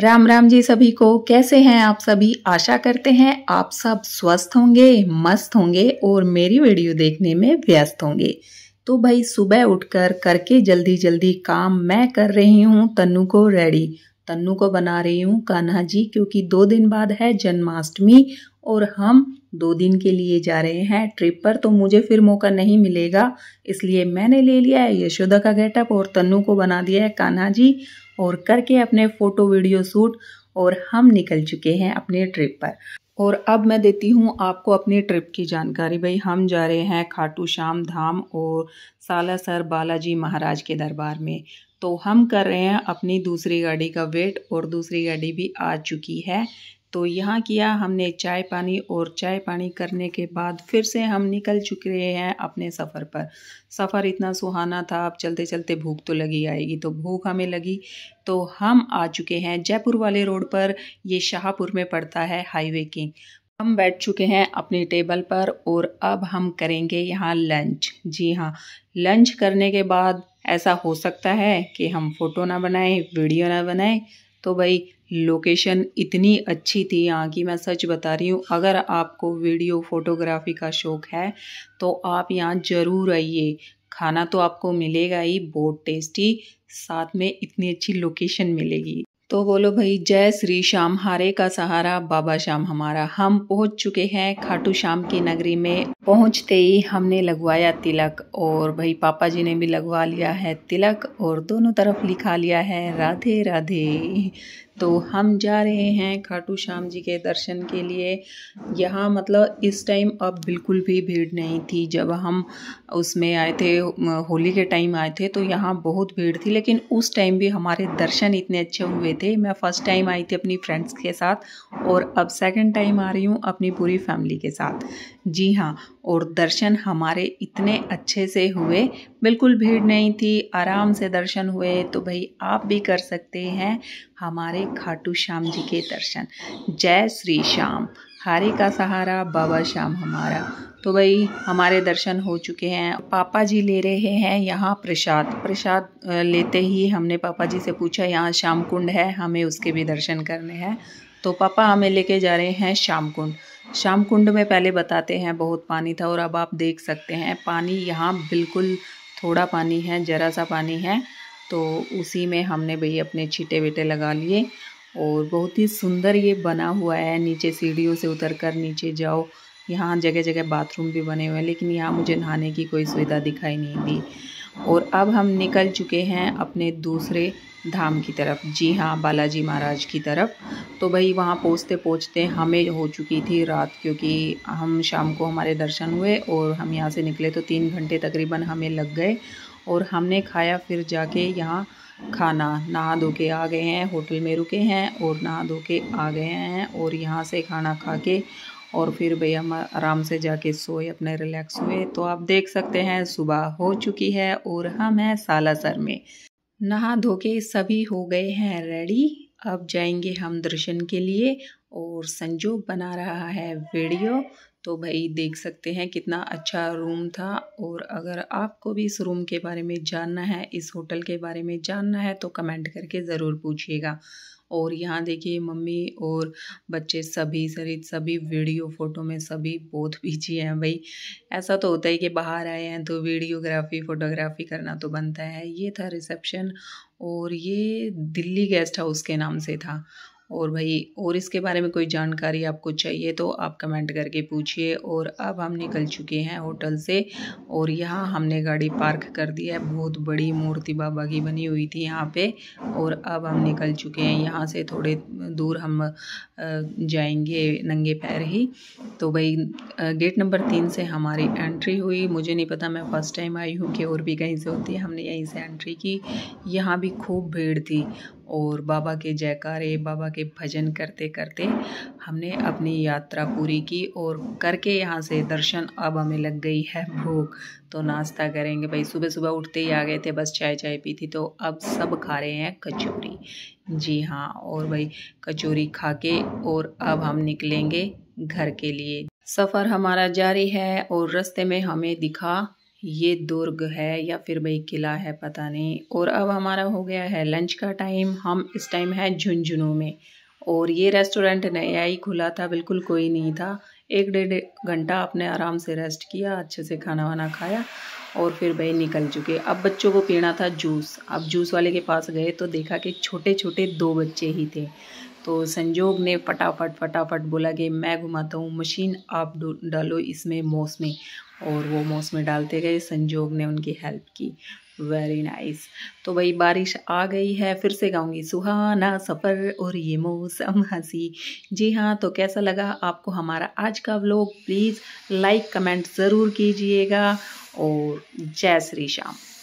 राम राम जी सभी को कैसे हैं आप सभी आशा करते हैं आप सब स्वस्थ होंगे मस्त होंगे और मेरी वीडियो देखने में व्यस्त होंगे तो भाई सुबह उठकर करके जल्दी जल्दी काम मैं कर रही हूँ तन्नू को रेडी तन्नू को बना रही हूँ कान्हा जी क्योंकि दो दिन बाद है जन्माष्टमी और हम दो दिन के लिए जा रहे हैं ट्रिप पर तो मुझे फिर मौका नहीं मिलेगा इसलिए मैंने ले लिया है यशोदा का गेटअप और तन्नू को बना दिया है कान्हा जी और करके अपने फ़ोटो वीडियो शूट और हम निकल चुके हैं अपने ट्रिप पर और अब मैं देती हूँ आपको अपनी ट्रिप की जानकारी भाई हम जा रहे हैं खाटू श्याम धाम और सालासर बालाजी महाराज के दरबार में तो हम कर रहे हैं अपनी दूसरी गाड़ी का वेट और दूसरी गाड़ी भी आ चुकी है तो यहाँ किया हमने चाय पानी और चाय पानी करने के बाद फिर से हम निकल चुके हैं अपने सफ़र पर सफ़र इतना सुहाना था अब चलते चलते भूख तो लगी आएगी तो भूख हमें लगी तो हम आ चुके हैं जयपुर वाले रोड पर ये शाहपुर में पड़ता है हाईवे किंग हम बैठ चुके हैं अपने टेबल पर और अब हम करेंगे यहाँ लंच जी हाँ लंच करने के बाद ऐसा हो सकता है कि हम फ़ोटो ना बनाएं वीडियो ना बनाएं तो भाई लोकेशन इतनी अच्छी थी यहाँ की मैं सच बता रही हूँ अगर आपको वीडियो फोटोग्राफी का शौक़ है तो आप यहाँ ज़रूर आइए खाना तो आपको मिलेगा ही बहुत टेस्टी साथ में इतनी अच्छी लोकेशन मिलेगी तो बोलो भाई जय श्री श्याम हारे का सहारा बाबा श्याम हमारा हम पहुंच चुके हैं खाटू श्याम की नगरी में पहुंचते ही हमने लगवाया तिलक और भाई पापा जी ने भी लगवा लिया है तिलक और दोनों तरफ लिखा लिया है राधे राधे तो हम जा रहे हैं खाटू श्याम जी के दर्शन के लिए यहाँ मतलब इस टाइम अब बिल्कुल भी भीड़ नहीं थी जब हम उसमें आए थे होली के टाइम आए थे तो यहाँ बहुत भीड़ थी लेकिन उस टाइम भी हमारे दर्शन इतने अच्छे हुए थे मैं फ़र्स्ट टाइम आई थी अपनी फ्रेंड्स के साथ और अब सेकेंड टाइम आ रही हूँ अपनी पूरी फैमिली के साथ जी हाँ और दर्शन हमारे इतने अच्छे से हुए बिल्कुल भीड़ नहीं थी आराम से दर्शन हुए तो भाई आप भी कर सकते हैं हमारे खाटू श्याम जी के दर्शन जय श्री श्याम हारे का सहारा बाबा श्याम हमारा तो भाई हमारे दर्शन हो चुके हैं पापा जी ले रहे हैं यहाँ प्रसाद प्रसाद लेते ही हमने पापा जी से पूछा यहाँ श्याम कुंड है हमें उसके भी दर्शन करने हैं तो पापा हमें लेके जा रहे हैं श्याम कुंड श्याम कुंड में पहले बताते हैं बहुत पानी था और अब आप देख सकते हैं पानी यहाँ बिल्कुल थोड़ा पानी है ज़रा सा पानी है तो उसी में हमने भई अपने छीटे वेटे लगा लिए और बहुत ही सुंदर ये बना हुआ है नीचे सीढ़ियों से उतर कर नीचे जाओ यहाँ जगह जगह बाथरूम भी बने हुए हैं लेकिन यहाँ मुझे नहाने की कोई सुविधा दिखाई नहीं दी और अब हम निकल चुके हैं अपने दूसरे धाम की तरफ जी हाँ बालाजी महाराज की तरफ तो भाई वहाँ पहुँचते पहुँचते हमें हो चुकी थी रात क्योंकि हम शाम को हमारे दर्शन हुए और हम यहाँ से निकले तो तीन घंटे तकरीबन हमें लग गए और हमने खाया फिर जाके यहाँ खाना नहा धो के आ गए हैं होटल में रुके हैं और नहा धो के आ गए हैं और यहाँ से खाना खा के और फिर भैया हम आराम से जाके सोए अपने रिलैक्स हुए तो आप देख सकते हैं सुबह हो चुकी है और हम हैं सालासर में नहा धो के सभी हो गए हैं रेडी अब जाएंगे हम दर्शन के लिए और संजोग बना रहा है वीडियो तो भाई देख सकते हैं कितना अच्छा रूम था और अगर आपको भी इस रूम के बारे में जानना है इस होटल के बारे में जानना है तो कमेंट करके ज़रूर पूछिएगा और यहाँ देखिए मम्मी और बच्चे सभी सरित सभी वीडियो फ़ोटो में सभी बहुत पीछे हैं भाई ऐसा तो होता ही कि बाहर आए हैं तो वीडियोग्राफी फ़ोटोग्राफी करना तो बनता है ये था रिसेप्शन और ये दिल्ली गेस्ट हाउस के नाम से था और भाई और इसके बारे में कोई जानकारी आपको चाहिए तो आप कमेंट करके पूछिए और अब हम निकल चुके हैं होटल से और यहाँ हमने गाड़ी पार्क कर दी है बहुत बड़ी मूर्ति बाबा की बनी हुई थी यहाँ पे और अब हम निकल चुके हैं यहाँ से थोड़े दूर हम जाएंगे नंगे पैर ही तो भाई गेट नंबर तीन से हमारी एंट्री हुई मुझे नहीं पता मैं फ़र्स्ट टाइम आई हूँ कि और भी कहीं से होती है हमने यहीं से एंट्री की यहाँ भी खूब भीड़ थी और बाबा के जयकारे बाबा के भजन करते करते हमने अपनी यात्रा पूरी की और करके यहाँ से दर्शन अब हमें लग गई है भूख तो नाश्ता करेंगे भाई सुबह सुबह उठते ही आ गए थे बस चाय चाय पी थी तो अब सब खा रहे हैं कचौरी जी हाँ और भाई कचौरी खा के और अब हम निकलेंगे घर के लिए सफ़र हमारा जारी है और रास्ते में हमें दिखा ये दुर्ग है या फिर भाई किला है पता नहीं और अब हमारा हो गया है लंच का टाइम हम इस टाइम है झुंझुनू में और ये रेस्टोरेंट नया ही खुला था बिल्कुल कोई नहीं था एक डेढ़ घंटा आपने आराम से रेस्ट किया अच्छे से खाना वाना खाया और फिर भाई निकल चुके अब बच्चों को पीना था जूस अब जूस वाले के पास गए तो देखा कि छोटे छोटे दो बच्चे ही थे तो संजोग ने फटाफट फटाफट बोला कि मैं घुमाता हूँ मशीन आप डालो इसमें मौसमी और वो मौसम में डालते गए संजोग ने उनकी हेल्प की वेरी नाइस तो भाई बारिश आ गई है फिर से गाऊंगी सुहाना सफ़र और ये मौसम हंसी जी हाँ तो कैसा लगा आपको हमारा आज का व्लॉग प्लीज़ लाइक कमेंट ज़रूर कीजिएगा और जय श्री श्याम